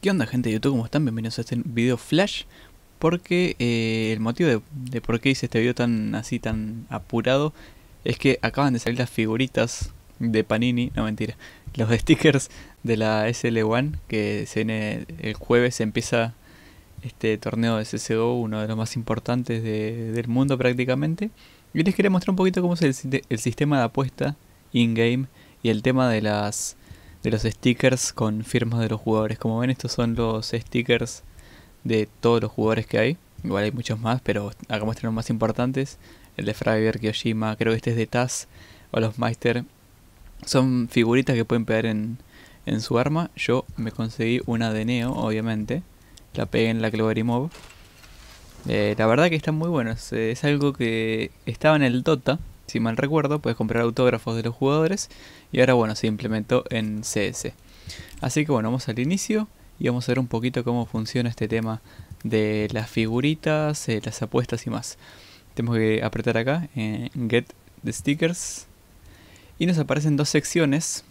¿Qué onda gente de YouTube? ¿Cómo están? Bienvenidos a este video flash Porque eh, el motivo de, por qué hice este video tan así, tan apurado Es que acaban de salir las figuritas de Panini, no mentira Los stickers de la SL1 que se el jueves se empieza este torneo de CSGO Uno de los más importantes del mundo prácticamente Y les quería mostrar un poquito cómo es el sistema de apuesta in-game y el tema de las de los stickers con firmas de los jugadores. Como ven, estos son los stickers de todos los jugadores que hay. Igual hay muchos más, pero acá muestran los más importantes. El de Fryer, Kyoshima, creo que este es de Taz o los Meister. Son figuritas que pueden pegar en, su arma. Yo me conseguí una de Neo, obviamente. La pegué en la Cloverimov. Eh, la verdad que están muy buenos. es algo que estaba en el Dota si mal recuerdo, puedes comprar autógrafos de los jugadores y ahora bueno, se implementó en CS. Así que bueno, vamos al inicio y vamos a ver un poquito cómo funciona este tema de las figuritas, eh, las apuestas y más. Tenemos que apretar acá en eh, Get the Stickers y nos aparecen dos secciones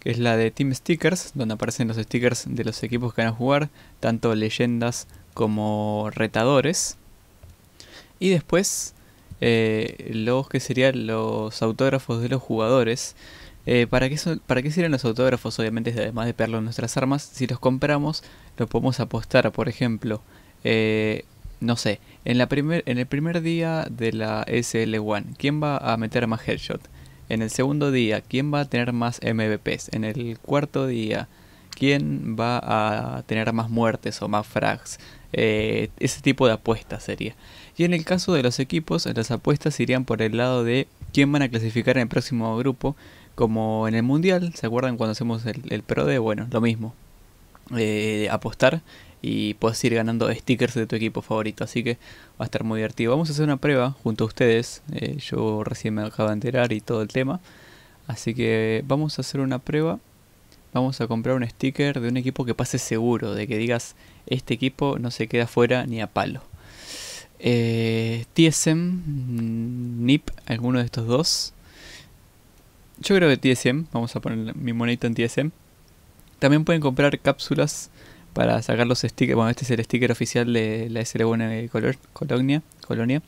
que es la de Team Stickers, donde aparecen los stickers de los equipos que van a jugar, tanto leyendas como retadores. Y después eh, los que serían los autógrafos de los jugadores. Eh, ¿para, qué ¿Para sirven los autógrafos? Obviamente, además de pegarlo en nuestras armas, si los compramos, los podemos apostar, por ejemplo. Eh, no sé, en, la en el primer día de la SL1, ¿quién va a meter más headshot? En el segundo día, ¿quién va a tener más MVPs? En el cuarto día, ¿quién va a tener más muertes o más frags? ese tipo de apuestas sería. Y en el caso de los equipos, las apuestas irían por el lado de quién van a clasificar en el próximo grupo, como en el Mundial, ¿se acuerdan cuando hacemos el, el Pro de? Bueno, lo mismo. Eh, apostar y puedes ir ganando stickers de tu equipo favorito. Así que va a estar muy divertido. Vamos a hacer una prueba junto a ustedes. Eh, yo recién me acabo de enterar y todo el tema. Así que vamos a hacer una prueba. Vamos a comprar un sticker de un equipo que pase seguro, de que digas, este equipo no se queda fuera ni a palo. Eh, TSM, NIP, alguno de estos dos. Yo creo que TSM, vamos a poner mi monito en TSM. También pueden comprar cápsulas para sacar los stickers. Bueno, este es el sticker oficial de la SL1 Color, Colonia. Colonia.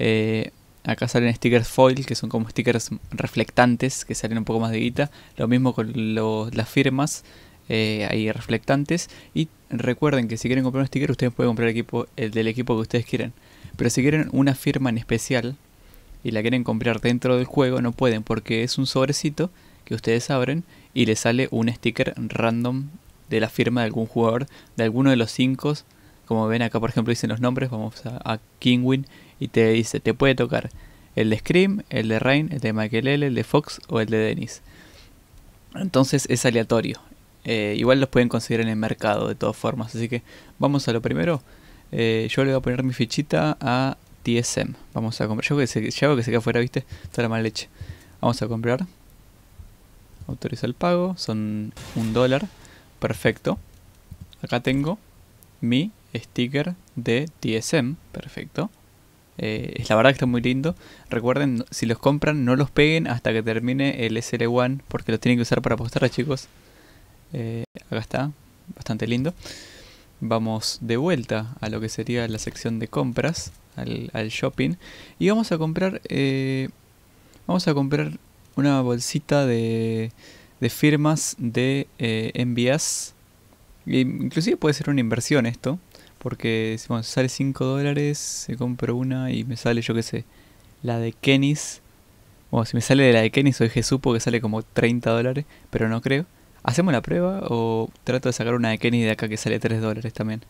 Eh, acá salen stickers foil, que son como stickers reflectantes, que salen un poco más de guita. Lo mismo con las firmas, eh, ahí reflectantes. Y recuerden que si quieren comprar un sticker, ustedes pueden comprar el, equipo, el del equipo que ustedes quieren. Pero si quieren una firma en especial y la quieren comprar dentro del juego, no pueden porque es un sobrecito que ustedes abren y les sale un sticker random de la firma de algún jugador, de alguno de los cinco. Como ven acá, por ejemplo, dicen los nombres, vamos a, Kingwin y te dice, te puede tocar el de Scream, el de Rain, el de L el de Fox o el de Dennis. Entonces es aleatorio. Eh, igual los pueden conseguir en el mercado de todas formas. Así que vamos a lo primero. Eh, yo le voy a poner mi fichita a TSM. Vamos a comprar. Yo que se, que se queda afuera, ¿viste? Está la mala leche. Vamos a comprar. Autoriza el pago. Son un dólar. Perfecto. Acá tengo mi sticker de TSM. Perfecto. Eh, es la verdad que está muy lindo. Recuerden, si los compran, no los peguen hasta que termine el SL1 porque los tienen que usar para apostar, chicos. Eh, acá está, bastante lindo vamos de vuelta a lo que sería la sección de compras, al, shopping, y vamos a comprar, eh, vamos a comprar una bolsita de, firmas de eh, envías. E inclusive puede ser una inversión esto, porque si sale 5 dólares, se compro una y me sale, yo qué sé, la de Kenis. Bueno, si me sale de la de Kenis, soy Jesús que sale como 30 dólares, pero no creo. ¿Hacemos la prueba o trato de sacar una de Kenny de acá que sale 3 dólares también?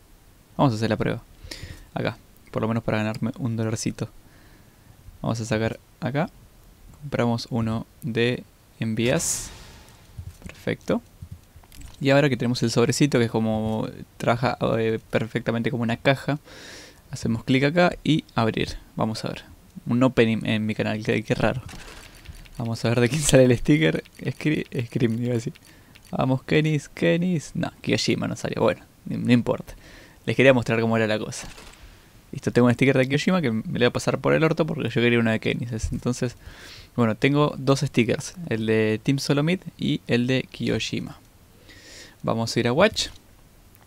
Vamos a hacer la prueba. Acá, por lo menos para ganarme un dolarcito. Vamos a sacar acá. Compramos uno de envías. Perfecto. Y ahora que tenemos el sobrecito que es como trabaja eh, perfectamente como una caja, hacemos clic acá y abrir. Vamos a ver. Un opening en mi canal, que raro. Vamos a ver de quién sale el sticker. Scream, iba así Vamos, Kenis, Kenis. No, Kiyoshima no salió. Bueno, no importa. Les quería mostrar cómo era la cosa. Listo, tengo un sticker de Kiyoshima que me le voy a pasar por el orto porque yo quería una de Kenis. Entonces, bueno, tengo dos stickers. El de Team Solomid y el de Kiyoshima. Vamos a ir a Watch.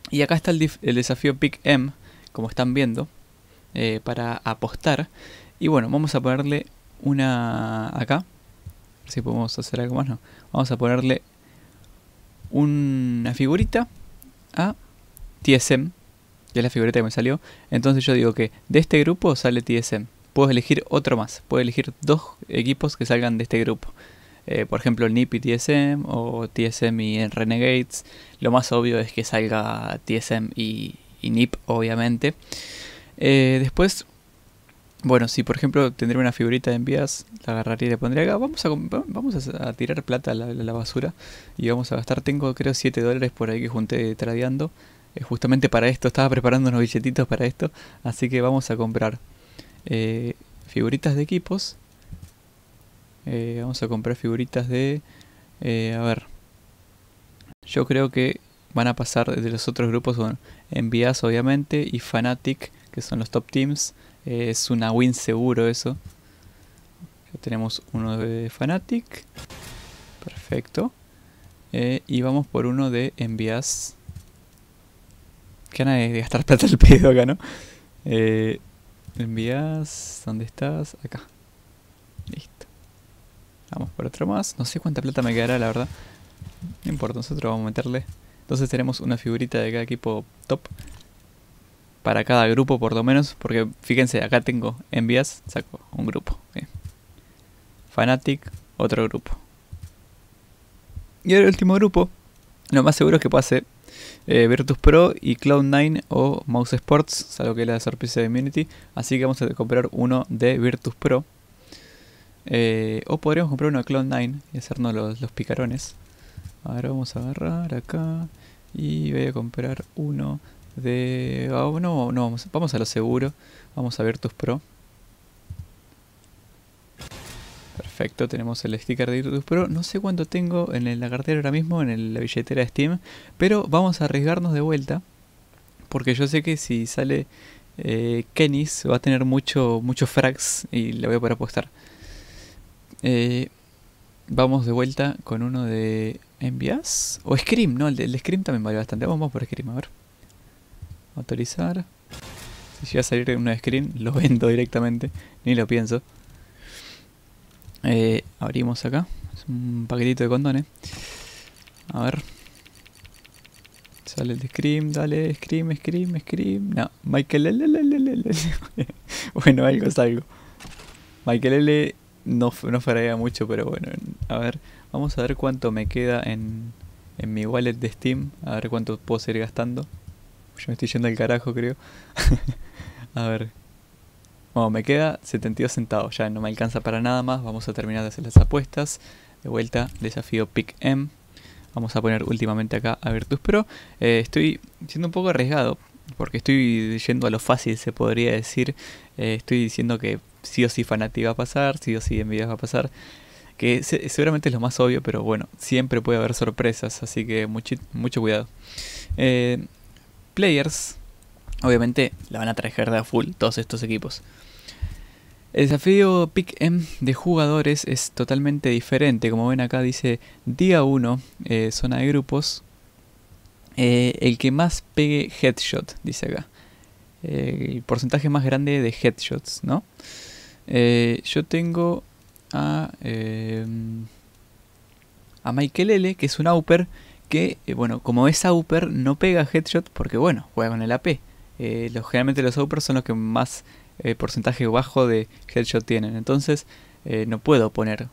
Y acá está el, desafío Pick M, como están viendo, eh, para apostar. Y bueno, vamos a ponerle una acá. Si podemos hacer algo más, no. Vamos a ponerle una figurita a TSM, que es la figurita que me salió. Entonces yo digo que de este grupo sale TSM. Puedo elegir otro más, puedo elegir dos equipos que salgan de este grupo. Eh, por ejemplo NIP y TSM o TSM y Renegades. Lo más obvio es que salga TSM y, NIP, obviamente. Eh, después bueno, si por ejemplo tendría una figurita de envías, la agarraría y le pondría acá. Vamos a, vamos a tirar plata a la, basura y vamos a gastar. Tengo creo 7 dólares por ahí que junté tradeando. Eh, justamente para esto, estaba preparando unos billetitos para esto. Así que vamos a comprar eh, figuritas de equipos. Eh, vamos a comprar figuritas de... a ver. Yo creo que van a pasar de los otros grupos. bueno, Envías obviamente y Fanatic, que son los top teams es una win seguro eso. tenemos uno de Fanatic. Perfecto. Eh, y vamos por uno de Envías. Qué gana de gastar plata el pedo acá, ¿no? Eh, envías. ¿Dónde estás? Acá. Listo. Vamos por otro más. No sé cuánta plata me quedará, la verdad. No importa, nosotros vamos a meterle. Entonces tenemos una figurita de cada equipo top para cada grupo por lo menos, porque fíjense, acá tengo envías, saco un grupo. Fanatic, otro grupo. Y ahora el último grupo, lo más seguro es que pase eh, Virtus Pro y Cloud9 o Mouse Sports, salvo que le la sorpresa de Immunity. Así que vamos a comprar uno de Virtus Pro. Eh, o podríamos comprar uno de Cloud9 y hacernos los, los picarones. Ahora vamos a agarrar acá y voy a comprar uno de... Ah, no, vamos a lo seguro. Vamos a Virtus Pro. Perfecto, tenemos el sticker de Virtus Pro. No sé cuánto tengo en la cartera ahora mismo, en la billetera de Steam. Pero vamos a arriesgarnos de vuelta. Porque yo sé que si sale eh, Kenis va a tener mucho, muchos frags y le voy a poder apostar. Eh, vamos de vuelta con uno de envías o Scream, no, el, Scream también vale bastante. vamos por Scream, a ver. Autorizar. Si llega a salir una screen, lo vendo directamente. Ni lo pienso. Eh, abrimos acá. Es un paquetito de condones. A ver. Sale el de Scream, dale, screen. Scream, Scream. No, Michael L. bueno, algo es algo. Michael L. No, no mucho, pero bueno. A ver, vamos a ver cuánto me queda en, en mi wallet de Steam. A ver cuánto puedo seguir gastando. Yo me estoy yendo al carajo, creo. a ver. Bueno, me queda 72 centavos. Ya no me alcanza para nada más. Vamos a terminar de hacer las apuestas. De vuelta, desafío Pick M. Vamos a poner últimamente acá a Virtus pero eh, estoy siendo un poco arriesgado. Porque estoy yendo a lo fácil, se podría decir. Eh, estoy diciendo que sí o sí Fanati va a pasar. Sí o sí envidia va a pasar que seguramente es lo más obvio, pero bueno, siempre puede haber sorpresas, así que mucho cuidado. Eh, players, obviamente la van a traer de a full todos estos equipos. El desafío Pick M em de jugadores es totalmente diferente. Como ven acá dice día 1, eh, zona de grupos. Eh, el que más pegue headshot, dice acá. Eh, el porcentaje más grande de headshots, ¿no? yo tengo a, em, a Michael L, que es un Auper que, eh, bueno, como es Auper, no pega headshot porque, bueno, juega con el AP. Eh, los, generalmente los auper son los que más eh, porcentaje bajo de headshot tienen. Entonces, eh, no puedo poner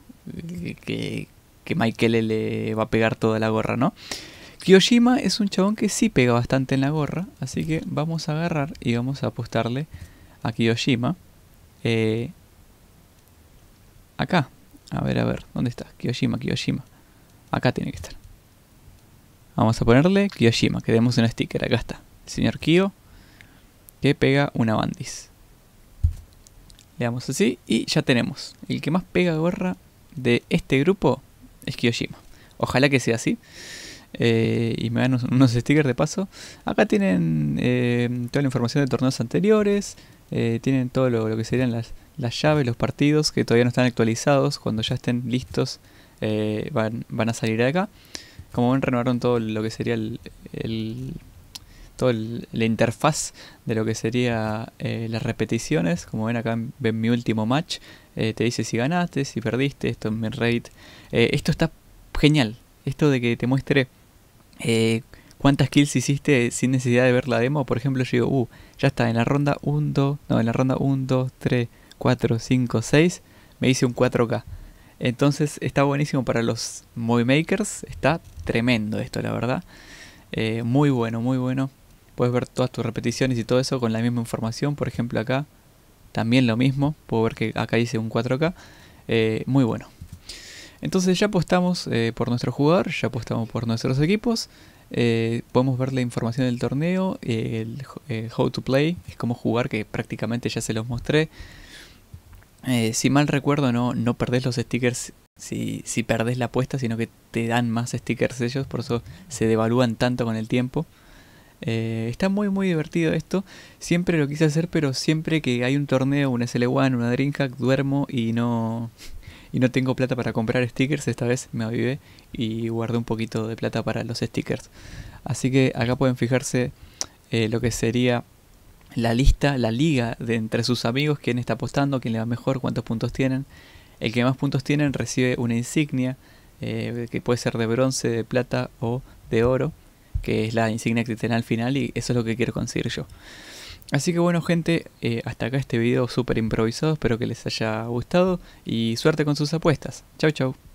que, que Michael le va a pegar toda la gorra, ¿no? Kiyoshima es un chabón que sí pega bastante en la gorra, así que vamos a agarrar y vamos a apostarle a Kiyoshima. acá, a ver, a ver, ¿dónde está? Kiyoshima, Kiyoshima. Acá tiene que estar. Vamos a ponerle Kiyoshima, que demos un sticker. Acá está. señor Kyo. Que pega una bandis. Le damos así y ya tenemos. El que más pega gorra de este grupo es Kiyoshima. Ojalá que sea así. Eh, y me dan unos, stickers de paso. Acá tienen eh, toda la información de torneos anteriores. Eh, tienen todo lo, que serían las, llaves, los partidos que todavía no están actualizados. Cuando ya estén listos van, van a salir acá como ven renovaron todo lo que sería el, todo el, la interfaz de lo que sería eh, las repeticiones. Como ven acá ven mi último match. Eh, te dice si ganaste, si perdiste, esto es mi rate. Eh, esto está genial. Esto de que te muestre cuántas kills hiciste sin necesidad de ver la demo. Por ejemplo, yo digo, uh, ya está, en la ronda 1, 2, no, en la ronda 1, 2, 3, 4, 5, 6, me hice un 4K. Entonces está buenísimo para los movie makers, está tremendo esto, la verdad. Eh, muy bueno, muy bueno. Puedes ver todas tus repeticiones y todo eso con la misma información. Por ejemplo, acá también lo mismo. Puedo ver que acá hice un 4K. Eh, muy bueno. Entonces ya apostamos eh, por nuestro jugador, ya apostamos por nuestros equipos. podemos ver la información del torneo, el, how to play, es como jugar, que prácticamente ya se los mostré. Eh, si mal recuerdo, no, no perdés los stickers si, si perdés la apuesta, sino que te dan más stickers ellos, por eso se devalúan tanto con el tiempo. Eh, está muy muy divertido esto, siempre lo quise hacer, pero siempre que hay un torneo, una SL1, una Dreamhack, duermo y no, y no tengo plata para comprar stickers, esta vez me avivé y guardé un poquito de plata para los stickers. Así que acá pueden fijarse eh, lo que sería la lista, la liga de entre sus amigos, quién está apostando, quién le va mejor, cuántos puntos tienen. El que más puntos tienen recibe una insignia, eh, que puede ser de bronce, de plata o de oro, que es la insignia que tiene al final y eso es lo que quiero conseguir yo. Así que bueno gente, eh, hasta acá este video súper improvisado, espero que les haya gustado y suerte con sus apuestas. Chau chau.